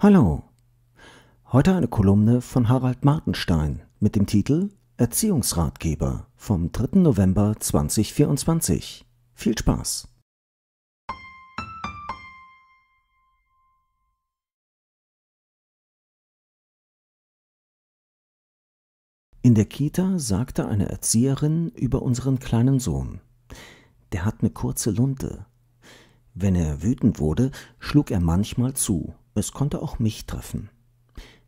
Hallo. Heute eine Kolumne von Harald Martenstein mit dem Titel Erziehungsratgeber vom 3. November 2024. Viel Spaß. In der Kita sagte eine Erzieherin über unseren kleinen Sohn. Der hat eine kurze Lunte. Wenn er wütend wurde, schlug er manchmal zu es konnte auch mich treffen.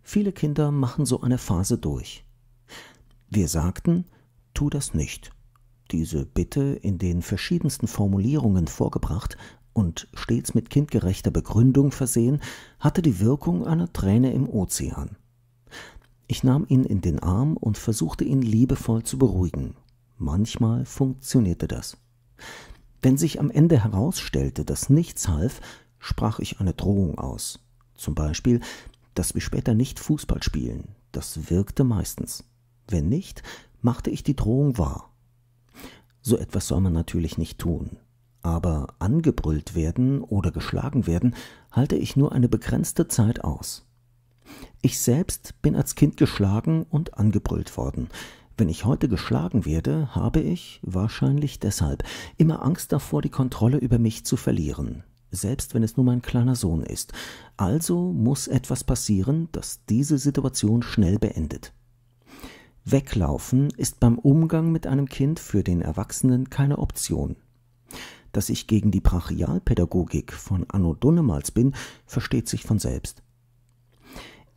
Viele Kinder machen so eine Phase durch. Wir sagten, tu das nicht. Diese Bitte in den verschiedensten Formulierungen vorgebracht und stets mit kindgerechter Begründung versehen, hatte die Wirkung einer Träne im Ozean. Ich nahm ihn in den Arm und versuchte ihn liebevoll zu beruhigen. Manchmal funktionierte das. Wenn sich am Ende herausstellte, dass nichts half, sprach ich eine Drohung aus. Zum Beispiel, dass wir später nicht Fußball spielen. Das wirkte meistens. Wenn nicht, machte ich die Drohung wahr. So etwas soll man natürlich nicht tun. Aber angebrüllt werden oder geschlagen werden halte ich nur eine begrenzte Zeit aus. Ich selbst bin als Kind geschlagen und angebrüllt worden. Wenn ich heute geschlagen werde, habe ich, wahrscheinlich deshalb, immer Angst davor, die Kontrolle über mich zu verlieren selbst wenn es nur mein kleiner Sohn ist. Also muss etwas passieren, das diese Situation schnell beendet. Weglaufen ist beim Umgang mit einem Kind für den Erwachsenen keine Option. Dass ich gegen die Brachialpädagogik von Anno Dunnemals bin, versteht sich von selbst.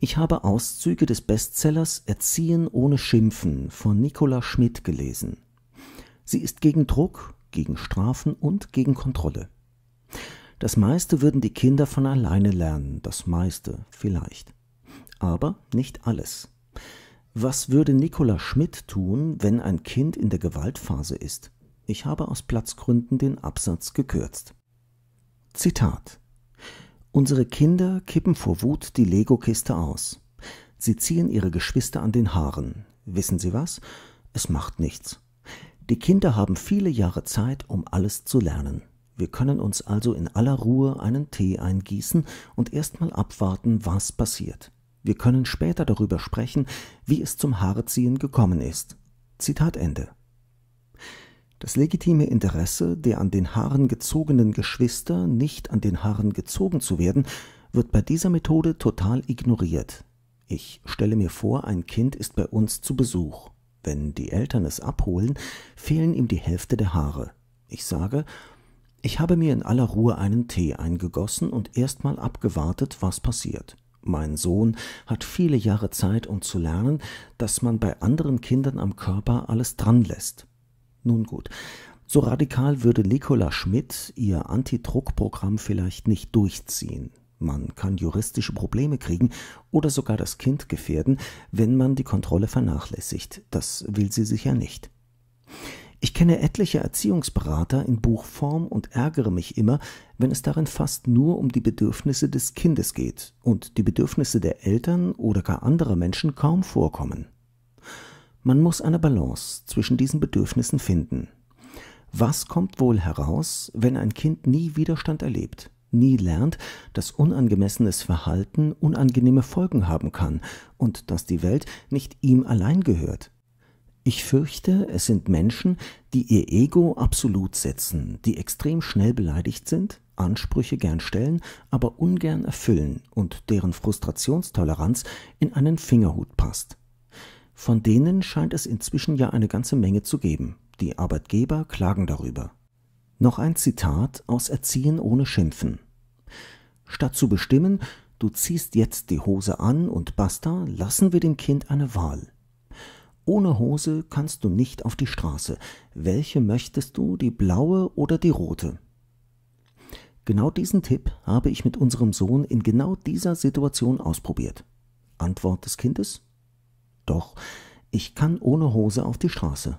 Ich habe Auszüge des Bestsellers Erziehen ohne Schimpfen von Nicola Schmidt gelesen. Sie ist gegen Druck, gegen Strafen und gegen Kontrolle. Das meiste würden die Kinder von alleine lernen, das meiste vielleicht. Aber nicht alles. Was würde Nikola Schmidt tun, wenn ein Kind in der Gewaltphase ist? Ich habe aus Platzgründen den Absatz gekürzt. Zitat Unsere Kinder kippen vor Wut die Lego-Kiste aus. Sie ziehen ihre Geschwister an den Haaren. Wissen Sie was? Es macht nichts. Die Kinder haben viele Jahre Zeit, um alles zu lernen. Wir können uns also in aller Ruhe einen Tee eingießen und erstmal abwarten, was passiert. Wir können später darüber sprechen, wie es zum Haareziehen gekommen ist. Zitat Ende. Das legitime Interesse der an den Haaren gezogenen Geschwister, nicht an den Haaren gezogen zu werden, wird bei dieser Methode total ignoriert. Ich stelle mir vor, ein Kind ist bei uns zu Besuch. Wenn die Eltern es abholen, fehlen ihm die Hälfte der Haare. Ich sage, ich habe mir in aller Ruhe einen Tee eingegossen und erstmal abgewartet, was passiert. Mein Sohn hat viele Jahre Zeit, um zu lernen, dass man bei anderen Kindern am Körper alles dran lässt. Nun gut, so radikal würde Nicola Schmidt ihr Antidruckprogramm vielleicht nicht durchziehen. Man kann juristische Probleme kriegen oder sogar das Kind gefährden, wenn man die Kontrolle vernachlässigt. Das will sie sicher nicht. Ich kenne etliche Erziehungsberater in Buchform und ärgere mich immer, wenn es darin fast nur um die Bedürfnisse des Kindes geht und die Bedürfnisse der Eltern oder gar anderer Menschen kaum vorkommen. Man muss eine Balance zwischen diesen Bedürfnissen finden. Was kommt wohl heraus, wenn ein Kind nie Widerstand erlebt, nie lernt, dass unangemessenes Verhalten unangenehme Folgen haben kann und dass die Welt nicht ihm allein gehört? Ich fürchte, es sind Menschen, die ihr Ego absolut setzen, die extrem schnell beleidigt sind, Ansprüche gern stellen, aber ungern erfüllen und deren Frustrationstoleranz in einen Fingerhut passt. Von denen scheint es inzwischen ja eine ganze Menge zu geben. Die Arbeitgeber klagen darüber. Noch ein Zitat aus Erziehen ohne Schimpfen. Statt zu bestimmen, du ziehst jetzt die Hose an und basta, lassen wir dem Kind eine Wahl. Ohne Hose kannst du nicht auf die Straße. Welche möchtest du, die blaue oder die rote? Genau diesen Tipp habe ich mit unserem Sohn in genau dieser Situation ausprobiert. Antwort des Kindes? Doch, ich kann ohne Hose auf die Straße.